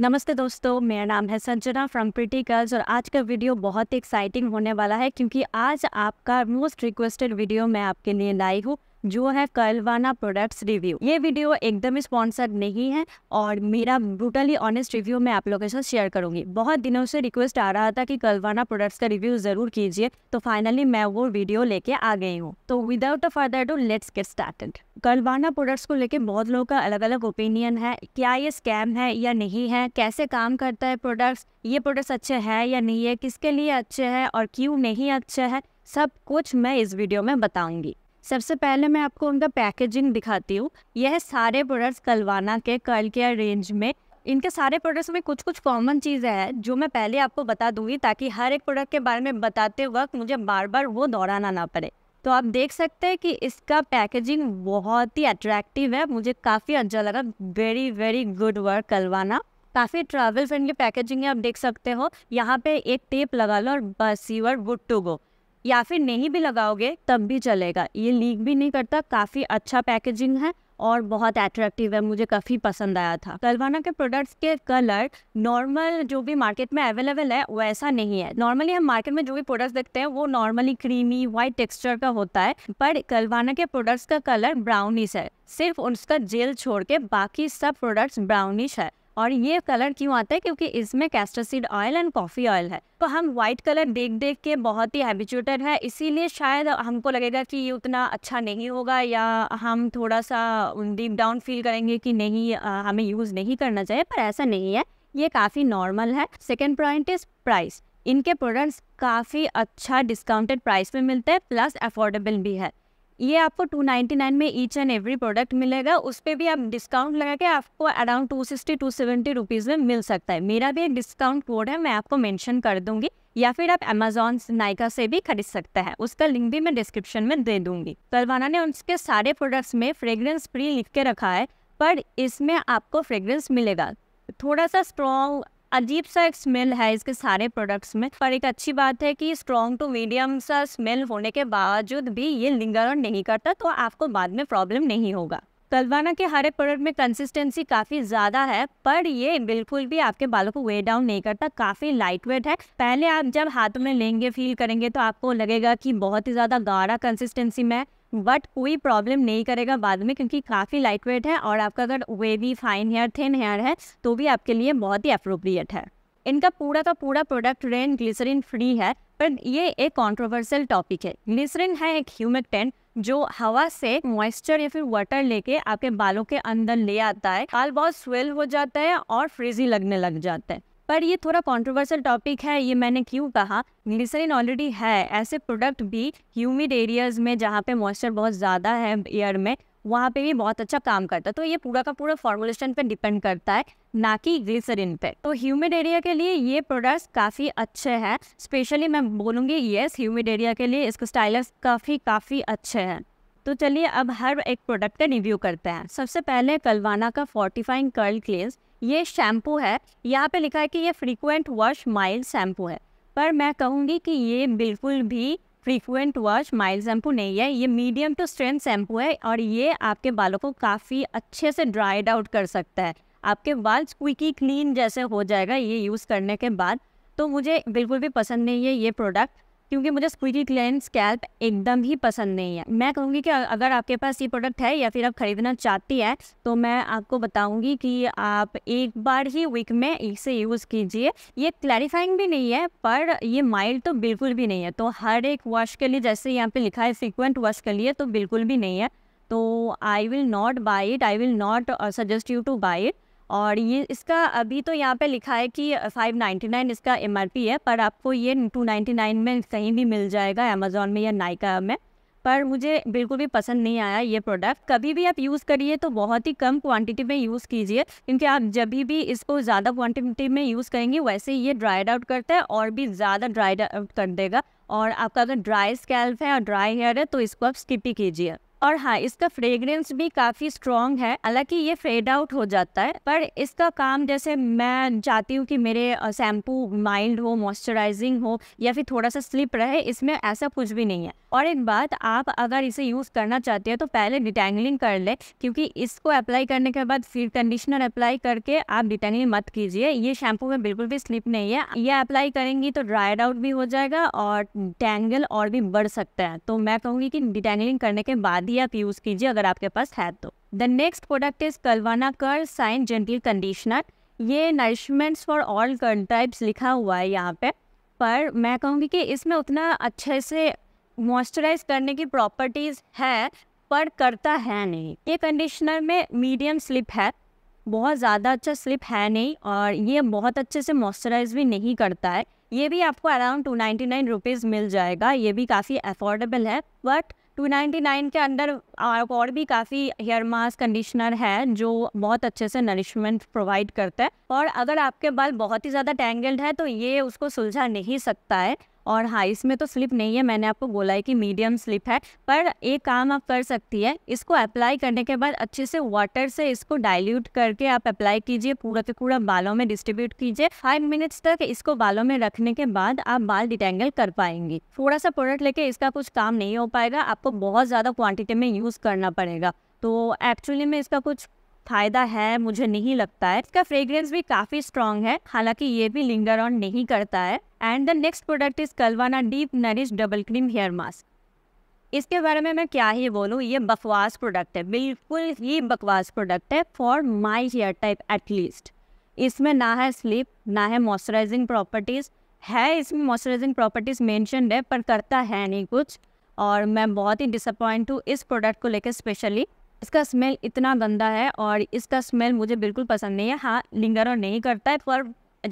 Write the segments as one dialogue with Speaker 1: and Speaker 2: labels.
Speaker 1: नमस्ते दोस्तों मेरा नाम है संजना फ्रॉम प्रिटी गर्ल्स और आज का वीडियो बहुत एक्साइटिंग होने वाला है क्योंकि आज आपका मोस्ट रिक्वेस्टेड वीडियो मैं आपके लिए लाई हूँ जो है कलवाना प्रोडक्ट्स रिव्यू ये वीडियो एकदम स्पॉन्सर्ड नहीं है और मेरा ब्रूटली ऑनेस्ट रिव्यू मैं आप लोगों के साथ शेयर करूंगी बहुत दिनों से रिक्वेस्ट आ रहा था कि कलवाना प्रोडक्ट्स का रिव्यू ज़रूर कीजिए तो फाइनली मैं वो वीडियो लेके आ गई हूँ तो without a further do let's get started कलवाना प्रोडक्ट्स को लेके बहुत लोगों का अलग अलग ओपिनियन है क्या ये स्कैम है या नहीं है कैसे काम करता है प्रोडक्ट्स ये प्रोडक्ट्स अच्छे है या नहीं है किसके लिए अच्छे है और क्यों नहीं अच्छे है सब कुछ मैं इस वीडियो में बताऊंगी सबसे पहले मैं आपको उनका पैकेजिंग दिखाती हूँ यह सारे प्रोडक्ट्स कलवाना के कर्ल केयर रेंज में इनके सारे प्रोडक्ट्स में कुछ कुछ कॉमन चीज़ें हैं जो मैं पहले आपको बता दूंगी ताकि हर एक प्रोडक्ट के बारे में बताते वक्त मुझे बार बार वो दोहराना ना पड़े तो आप देख सकते हैं कि इसका पैकेजिंग बहुत ही अट्रैक्टिव है मुझे काफ़ी अच्छा लगा वेरी वेरी गुड वर्क कलवाना काफ़ी ट्रैवल फ्रेंडली पैकेजिंग है आप देख सकते हो यहाँ पे एक टेप लगा लो और बस you are good to go या फिर नहीं भी लगाओगे तब भी चलेगा ये लीक भी नहीं करता काफ़ी अच्छा पैकेजिंग है और बहुत अट्रैक्टिव है मुझे काफ़ी पसंद आया था कलवाना के प्रोडक्ट्स के कलर नॉर्मल जो भी मार्केट में अवेलेबल है वैसा नहीं है नॉर्मली हम मार्केट में जो भी प्रोडक्ट्स देखते हैं वो नॉर्मली क्रीमी वाइट टेक्सचर का होता है पर कलवाना के प्रोडक्ट्स का कलर ब्राउनिश है सिर्फ उसका जेल छोड़ के बाकी सब प्रोडक्ट्स ब्राउनिश है और ये कलर क्यों आता है क्योंकि इसमें castor seed oil and coffee oil है तो हम व्हाइट कलर देख देख के बहुत ही हैबिचुएटेड है इसीलिए शायद हमको लगेगा कि ये उतना अच्छा नहीं होगा या हम थोड़ा सा डीप डाउन फील करेंगे कि नहीं हमें यूज़ नहीं करना चाहिए पर ऐसा नहीं है ये काफ़ी नॉर्मल है सेकेंड पॉइंट इज़ प्राइस इनके प्रोडक्ट्स काफ़ी अच्छा डिस्काउंटेड प्राइस में मिलते हैं प्लस अफोर्डेबल भी है ये आपको 299 में ईच एंड एवरी प्रोडक्ट मिलेगा उस पर भी आप डिस्काउंट लगा के आपको अराउंड 260 सेवेंटी रुपीज में मिल सकता है मेरा भी एक डिस्काउंट कोड है मैं आपको मेंशन कर दूंगी या फिर आप अमेजोन नाइका से भी खरीद सकते हैं उसका लिंक भी मैं डिस्क्रिप्शन में दे दूंगी कलवाना ने उसके सारे प्रोडक्ट्स में फ्रेगरेंस फ्री लिख के रखा है पर इसमें आपको फ्रेगरेंस मिलेगा थोड़ा सा स्ट्रॉन्ग अजीब सा एक स्मेल है इसके सारे प्रोडक्ट्स में पर एक अच्छी बात है कि स्ट्रॉन्ग टू मीडियम सा स्मेल होने के बावजूद भी ये लिंगर और नहीं करता तो आपको बाद में प्रॉब्लम नहीं होगा कलवाना के हर एक प्रोडक्ट में कंसिस्टेंसी काफ़ी ज़्यादा है पर ये बिल्कुल भी आपके बालों को वे डाउन नहीं करता काफ़ी लाइट वेट है पहले आप जब हाथों में लेंगे फील करेंगे तो आपको लगेगा कि बहुत ही ज़्यादा गाढ़ा कंसिस्टेंसी में बट कोई प्रॉब्लम नहीं करेगा बाद में क्योंकि काफ़ी लाइट वेट है और आपका अगर wavy fine hair thin hair है तो भी आपके लिए बहुत ही अप्रोप्रिएट है इनका पूरा का पूरा प्रोडक्ट रेन ग्लिसरीन फ्री है पर ये एक कॉन्ट्रोवर्सियल टॉपिक है ग्लिसरीन है एक टेंट जो हवा से मॉइस्चर या फिर वाटर लेके आपके बालों के अंदर ले आता है बाल बहुत स्वेल हो जाता है और फ्रिजी लगने लग जाता है पर ये थोड़ा कॉन्ट्रोवर्सल टॉपिक है ये मैंने क्यों कहा ग्लिसरीन ऑलरेडी है ऐसे प्रोडक्ट भी ह्यूमिड एरियाज़ में जहाँ पे मॉइस्चर बहुत ज़्यादा है एयर में वहाँ पे भी बहुत अच्छा काम करता है तो ये पूरा का पूरा फॉर्मुलेशन पे डिपेंड करता है ना कि ग्लिसरीन पे तो ह्यूमिड एरिया के लिए ये प्रोडक्ट्स काफ़ी अच्छे हैं स्पेशली मैं बोलूँगी येस ह्यूमिड एरिया के लिए इसके स्टाइलस काफ़ी काफ़ी अच्छे हैं तो चलिए अब हर एक प्रोडक्ट का रिव्यू करते हैं सबसे पहले कलवाना का फोर्टिफाइंग कर्ल क्लेंस ये शैम्पू है यहाँ पे लिखा है कि ये फ्रीक्वेंट वॉश माइल्ड शैम्पू है पर मैं कहूँगी कि ये बिल्कुल भी फ्रीक्वेंट वॉश माइल्ड शैम्पू नहीं है ये मीडियम टू स्ट्रेंथ शैम्पू है और ये आपके बालों को काफ़ी अच्छे से ड्राइड आउट कर सकता है आपके बाल क्विकी क्लीन जैसे हो जाएगा ये यूज़ करने के बाद तो मुझे बिल्कुल भी पसंद नहीं है ये प्रोडक्ट क्योंकि मुझे स्क्विटी क्लेन स्कैल्प एकदम ही पसंद नहीं है मैं कहूँगी कि अगर आपके पास ये प्रोडक्ट है या फिर आप ख़रीदना चाहती है तो मैं आपको बताऊँगी कि आप एक बार ही वीक में इसे यूज़ कीजिए ये क्लैरिफाइंग भी नहीं है पर ये माइल्ड तो बिल्कुल भी नहीं है तो हर एक वॉश के लिए जैसे यहाँ पर लिखा है फ्रिक्वेंट वॉश के लिए तो बिल्कुल भी नहीं है तो I will not buy it I will not suggest you to buy it और ये इसका अभी तो यहाँ पे लिखा है कि 599 इसका एम है पर आपको ये 299 में कहीं भी मिल जाएगा अमेज़ोन में या नाइका में पर मुझे बिल्कुल भी पसंद नहीं आया ये प्रोडक्ट कभी भी आप यूज़ करिए तो बहुत ही कम क्वांटिटी में यूज़ कीजिए क्योंकि आप जब भी इसको ज़्यादा क्वांटिटी में यूज़ करेंगे वैसे ये ड्राइड आउट करता है और भी ज़्यादा ड्राइड आउट कर देगा और आपका अगर ड्राई स्कैल्प है और ड्राई हेयर है तो इसको आप स्किप ही कीजिए और हाँ इसका फ्रेग्रेंस भी काफ़ी स्ट्रॉन्ग है हालांकि ये फेड आउट हो जाता है पर इसका काम जैसे मैं चाहती हूँ कि मेरे शैम्पू माइल्ड हो मॉइस्चराइजिंग हो या फिर थोड़ा सा स्लिप रहे इसमें ऐसा कुछ भी नहीं है और एक बात आप अगर इसे यूज़ करना चाहते हैं तो पहले डिटेंगलिंग कर ले क्योंकि इसको अप्लाई करने के बाद फिर कंडीशनर अप्लाई करके आप डिटेंगलिंग मत कीजिए ये शैम्पू में बिल्कुल भी स्लिप नहीं है ये अप्लाई करेंगी तो ड्राइड आउट भी हो जाएगा और टैंगल और भी बढ़ सकता है तो मैं कहूँगी कि डिटेंगलिंग करने के बाद ही भी आप यूज़ कीजिए अगर आपके पास है तो द नेक्स्ट प्रोडक्ट इज कलवाना कर साइन जेंटल कंडीशनर ये nourishments for all curl types लिखा हुआ है यहाँ पे पर मैं कहूँगी कि इसमें उतना अच्छे से मॉइस्चराइज करने की प्रॉपर्टीज़ है पर करता है नहीं ये कंडीशनर में मीडियम स्लिप है बहुत ज़्यादा अच्छा स्लिप है नहीं और ये बहुत अच्छे से मॉइस्चराइज भी नहीं करता है ये भी आपको around two ninety nine rupees मिल जाएगा ये भी काफ़ी अफोर्डेबल है बट 299 के अंदर और भी काफ़ी हेयर मास्क कंडीशनर है जो बहुत अच्छे से नरिशमेंट प्रोवाइड करता है और अगर आपके बाल बहुत ही ज़्यादा टैंगल्ड है तो ये उसको सुलझा नहीं सकता है और हाँ इसमें तो स्लिप नहीं है मैंने आपको बोला है कि मीडियम स्लिप है पर एक काम आप कर सकती है इसको अप्लाई करने के बाद अच्छे से वाटर से इसको डाइल्यूट करके आप अप्लाई कीजिए पूरा के पूरा बालों में डिस्ट्रीब्यूट कीजिए फाइव मिनट्स तक इसको बालों में रखने के बाद आप बाल डिटेंगल कर पाएंगी थोड़ा सा प्रोडक्ट लेके इसका कुछ काम नहीं हो पाएगा आपको बहुत ज़्यादा क्वान्टिटी में यूज़ करना पड़ेगा तो एक्चुअली में इसका कुछ फायदा है मुझे नहीं लगता है इसका फ्रेग्रेंस भी काफ़ी स्ट्रॉन्ग है हालांकि ये भी लिंगर ऑन नहीं करता है and the next product is कलवाना deep nourish double cream hair mask इसके बारे में मैं क्या ही बोलूँ ये बकवास प्रोडक्ट है बिल्कुल ही बकवास प्रोडक्ट है for my hair type at least इसमें ना है स्लिप ना है मॉइस्चराइजिंग प्रॉपर्टीज़ है इसमें मॉइस्चराइजिंग प्रॉपर्टीज़ मैंशनड है पर करता है नहीं कुछ और मैं बहुत ही डिसअपॉइंट हूँ इस प्रोडक्ट को लेकर स्पेशली इसका स्मेल इतना गंदा है और इसका स्मेल मुझे बिल्कुल पसंद नहीं है हाँ लिंगर और नहीं करता है पर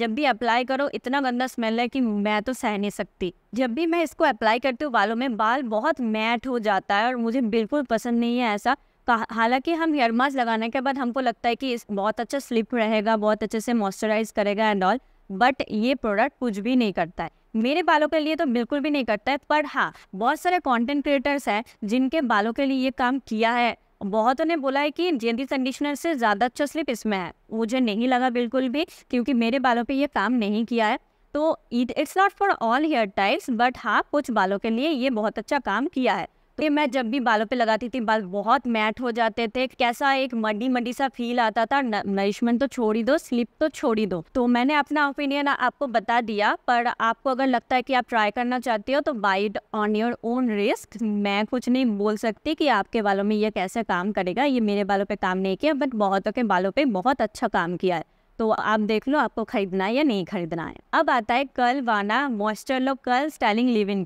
Speaker 1: जब भी अप्लाई करो इतना गंदा स्मेल है कि मैं तो सह नहीं सकती जब भी मैं इसको अप्लाई करती हूँ बालों में बाल बहुत मैट हो जाता है और मुझे बिल्कुल पसंद नहीं है ऐसा हालांकि हम हेयर मास्क लगाने के बाद हमको लगता है कि इस बहुत अच्छा स्लिप रहेगा बहुत अच्छे से मॉइस्चराइज करेगा एंड ऑल बट ये प्रोडक्ट कुछ भी नहीं करता है मेरे बालों के लिए तो बिल्कुल भी नहीं करता है पर हाँ बहुत सारे कंटेंट क्रिएटर्स हैं जिनके बालों के लिए ये काम किया है बहुतों ने बोला है कि जेंदी कंडीशनर से ज़्यादा अच्छा स्लिप इसमें है मुझे नहीं लगा बिल्कुल भी क्योंकि मेरे बालों पे ये काम नहीं किया है तो it it's not for all hair types but हाँ कुछ बालों के लिए ये बहुत अच्छा काम किया है तो ये मैं जब भी बालों पे लगाती थी बाल बहुत मैट हो जाते थे कैसा एक मंडी मंडी सा फील आता था नरिशमेंट तो छोड़ ही दो स्लिप तो छोड़ ही दो तो मैंने अपना ओपिनियन आपको बता दिया पर आपको अगर लगता है कि आप ट्राई करना चाहते हो तो buy it on your own risk मैं कुछ नहीं बोल सकती कि आपके बालों में ये कैसे काम करेगा ये मेरे बालों पर काम नहीं किया बट बहुतों के बालों पर बहुत अच्छा काम किया है तो आप देख लो आपको खरीदना है या नहीं खरीदना है अब आता है कल वाना मॉइस्चर लो कल स्टाइलिंग लिव इन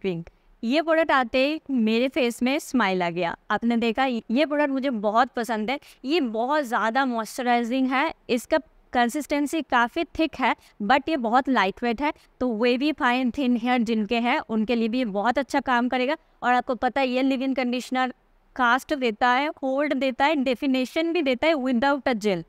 Speaker 1: ये प्रोडक्ट आते ही मेरे फेस में स्माइल आ गया आपने देखा ये प्रोडक्ट मुझे बहुत पसंद है ये बहुत ज़्यादा मॉइस्चराइजिंग है इसका कंसिस्टेंसी काफ़ी थिक है बट ये बहुत लाइट वेट है तो वे भी फाइन थिन हेयर जिनके हैं उनके लिए भी बहुत अच्छा काम करेगा और आपको पता है ये लिव इन कंडीशनर कास्ट देता है होल्ड देता है डेफिनेशन भी देता है विदाउट अ जेल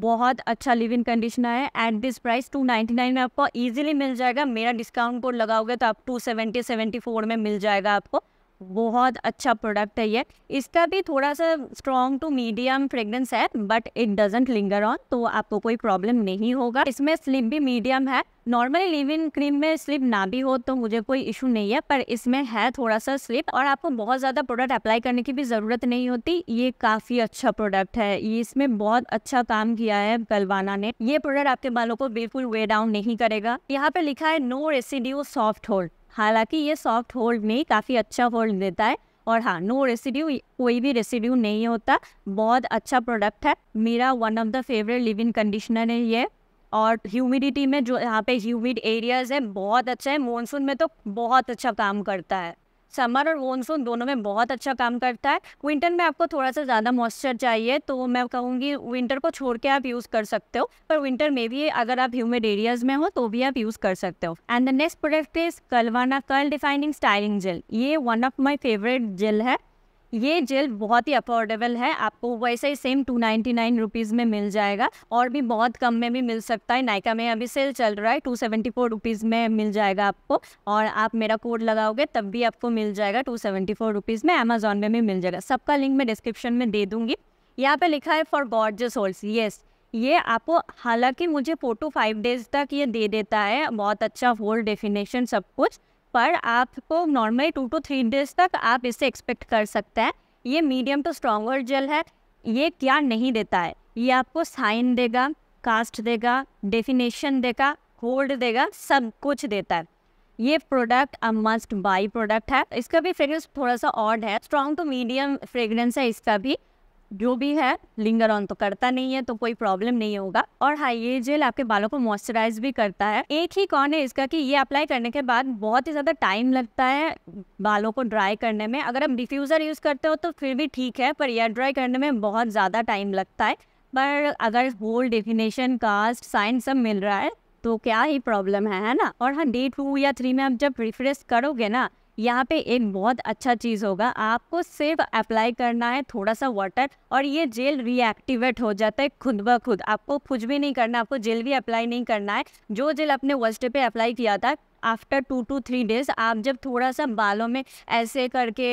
Speaker 1: बहुत अच्छा लिव इन कंडीशनर है at this price two ninety nine में आपको ईजिली मिल जाएगा मेरा डिस्काउंट कोड लगाओगे तो आप टू सेवेंटी सेवेंटी फोर में मिल जाएगा आपको बहुत अच्छा प्रोडक्ट है ये इसका भी थोड़ा सा स्ट्रॉन्ग टू मीडियम फ्रेगरेंस है but it doesn't linger on तो आपको कोई प्रॉब्लम नहीं होगा इसमें स्लिप भी मीडियम है नॉर्मली लिव इन क्रीम में स्लिप ना भी हो तो मुझे कोई इशू नहीं है पर इसमें है थोड़ा सा स्लिप और आपको बहुत ज़्यादा प्रोडक्ट अप्लाई करने की भी ज़रूरत नहीं होती ये काफ़ी अच्छा प्रोडक्ट है ये इसमें बहुत अच्छा काम किया है गलवाना ने ये प्रोडक्ट आपके बालों को बिल्कुल वे डाउन नहीं करेगा यहाँ पे लिखा है नो रेसिडियो सॉफ्ट होल्ड हालांकि ये सॉफ्ट होल्ड नहीं काफ़ी अच्छा होल्ड देता है और हाँ नो रेसिड्यू कोई भी रेसिड्यू नहीं होता बहुत अच्छा प्रोडक्ट है मेरा one of the favourite leave in conditioner है ये और ह्यूमिडिटी में जो यहाँ पे ह्यूमिड एरियाज है बहुत अच्छा है मानसून में तो बहुत अच्छा काम करता है समर और मानसून दोनों में बहुत अच्छा काम करता है विंटर में आपको थोड़ा सा ज़्यादा मॉइस्चर चाहिए तो मैं कहूँगी विंटर को छोड़ के आप यूज़ कर सकते हो पर विंटर में भी अगर आप ह्यूमिड एरियाज में हो तो भी आप यूज़ कर सकते हो and the next product is कलवाना कल डिफाइनिंग स्टाइलिंग जेल ये one of my favourite gel है ये जेल बहुत ही अफोर्डेबल है आपको वैसे ही same two ninety nine rupees में मिल जाएगा और भी बहुत कम में भी मिल सकता है नायका में अभी सेल चल रहा है टू सेवेंटी फोर रुपीज़ में मिल जाएगा आपको और आप मेरा कोड लगाओगे तब भी आपको मिल जाएगा टू सेवेंटी फोर रुपीज़ में अमेजोन में भी मिल जाएगा सबका लिंक मैं डिस्क्रिप्शन में दे दूँगी यहाँ पर लिखा है फॉर गॉर्जस होल्स येस ये आपको हालांकि मुझे फोर टू फाइव डेज तक ये दे देता है बहुत अच्छा होल डेफिनेशन सब कुछ पर आपको normally two two three days तक आप इसे एक्सपेक्ट कर सकते हैं ये मीडियम टू स्ट्रॉन्गर जेल है ये क्या नहीं देता है ये आपको साइन देगा कास्ट देगा डेफिनेशन देगा होल्ड देगा सब कुछ देता है ये product a must buy product है इसका भी फ्रेगरेंस थोड़ा सा ऑड है स्ट्रॉन्ग टू मीडियम फ्रेगरेंस है इसका भी जो भी है लिंगर ऑन तो करता नहीं है तो कोई प्रॉब्लम नहीं होगा और हाँ ये जेल आपके बालों को मॉइस्चराइज भी करता है एक ही कौन है इसका कि ये अप्लाई करने के बाद बहुत ही ज़्यादा टाइम लगता है बालों को ड्राई करने में अगर आप डिफ्यूज़र यूज़ करते हो तो फिर भी ठीक है पर एयर ड्राई करने में बहुत ज़्यादा टाइम लगता है पर अगर होल डेफिनेशन कास्ट साइन सब मिल रहा है तो क्या ही प्रॉब्लम है है ना और हाँ डे टू या थ्री में आप जब रिफ्रेश करोगे ना यहाँ पे एक बहुत अच्छा चीज़ होगा आपको सिर्फ अप्लाई करना है थोड़ा सा वाटर और ये जेल रिएक्टिवेट हो जाता है खुद ब खुद आपको कुछ भी नहीं करना आपको जेल भी अप्लाई नहीं करना है जो जेल आपने वर्स्टे पे अप्लाई किया था after two two three days आप जब थोड़ा सा बालों में ऐसे करके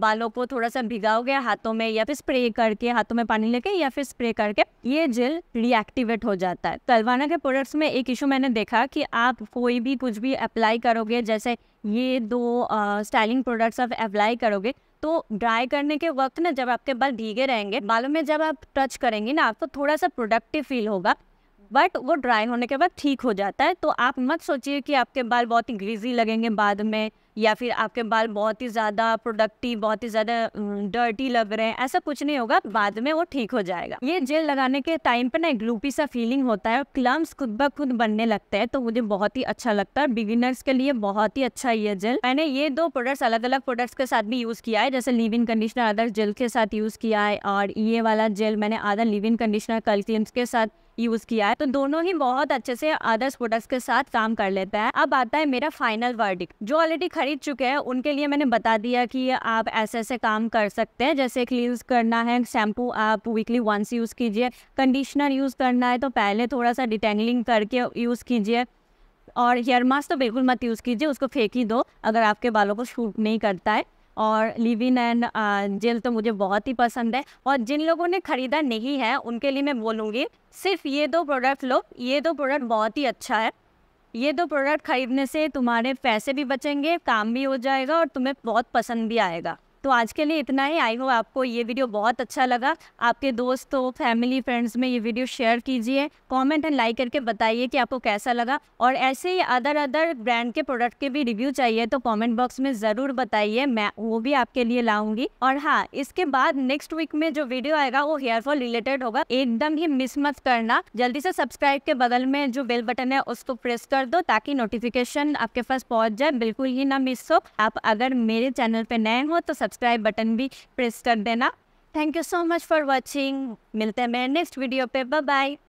Speaker 1: बालों को थोड़ा सा भिगाओगे हाथों में या फिर स्प्रे करके हाथों में पानी लेके या फिर स्प्रे करके ये जेल रिएक्टिवेट हो जाता है कलवाना के प्रोडक्ट्स में एक इशू मैंने देखा कि आप कोई भी कुछ भी अप्लाई करोगे जैसे ये दो स्टाइलिंग प्रोडक्ट्स आप अप्लाई करोगे तो ड्राई करने के वक्त ना जब आपके बाल भीगे रहेंगे बालों में जब आप टच करेंगे ना आपको थोड़ा सा प्रोडक्टिव फील होगा बट वो ड्राई होने के बाद ठीक हो जाता है तो आप मत सोचिए कि आपके बाल बहुत ही ग्रीजी लगेंगे बाद में या फिर आपके बाल बहुत ही ज़्यादा प्रोडक्टिव बहुत ही ज़्यादा डर्टी लग रहे हैं ऐसा कुछ नहीं होगा बाद में वो ठीक हो जाएगा ये जेल लगाने के टाइम पर ना ग्लूपी सा फीलिंग होता है और क्लम्स खुद ब खुद बनने लगते हैं तो मुझे बहुत ही अच्छा लगता है बिगिनर्स के लिए बहुत ही अच्छा ये जेल मैंने ये दो प्रोडक्ट्स अलग अलग प्रोडक्ट्स के साथ भी यूज़ किया है जैसे leave in conditioner other gel के साथ यूज़ किया है और ये वाला जेल मैंने आधा लिव इन कंडीशनर कल्स के साथ यूज़ किया है तो दोनों ही बहुत अच्छे से अदर्स प्रोडक्ट्स के साथ काम कर लेता है अब आता है मेरा फाइनल वर्डिक जो ऑलरेडी खरीद चुके हैं उनके लिए मैंने बता दिया कि आप ऐसे ऐसे काम कर सकते हैं जैसे यूज करना है शैम्पू आप वीकली वंस यूज़ कीजिए कंडीशनर यूज़ करना है तो पहले थोड़ा सा डिटेंगलिंग करके यूज़ कीजिए और हेयर मास्क तो बिल्कुल मत यूज़ कीजिए उसको फेंक ही दो अगर आपके बालों को शूट नहीं करता है और लिव इन एंड जेल तो मुझे बहुत ही पसंद है और जिन लोगों ने ख़रीदा नहीं है उनके लिए मैं बोलूँगी सिर्फ ये दो प्रोडक्ट लो ये दो प्रोडक्ट बहुत ही अच्छा है ये दो प्रोडक्ट ख़रीदने से तुम्हारे पैसे भी बचेंगे काम भी हो जाएगा और तुम्हें बहुत पसंद भी आएगा तो आज के लिए इतना ही आई हो आपको ये वीडियो बहुत अच्छा लगा आपके दोस्तों फैमिली फ्रेंड्स में ये वीडियो शेयर कीजिए कमेंट एंड लाइक करके बताइए कि आपको कैसा लगा और ऐसे ही अदर अदर ब्रांड के प्रोडक्ट के भी रिव्यू चाहिए तो कमेंट बॉक्स में ज़रूर बताइए मैं वो भी आपके लिए लाऊंगी और हाँ इसके बाद नेक्स्ट वीक में जो वीडियो आएगा वो हेयरफॉल रिलेटेड होगा एकदम ही मिस मत करना जल्दी से सब्सक्राइब के बगल में जो बेल बटन है उसको प्रेस कर दो ताकि नोटिफिकेशन आपके पास पहुंच जाए बिल्कुल ही ना मिस हो आप अगर मेरे चैनल पर नए हो तो सब्सक्राइब बटन भी प्रेस कर देना thank you so much for watching मिलते हैं मेरे नेक्स्ट वीडियो पे बाय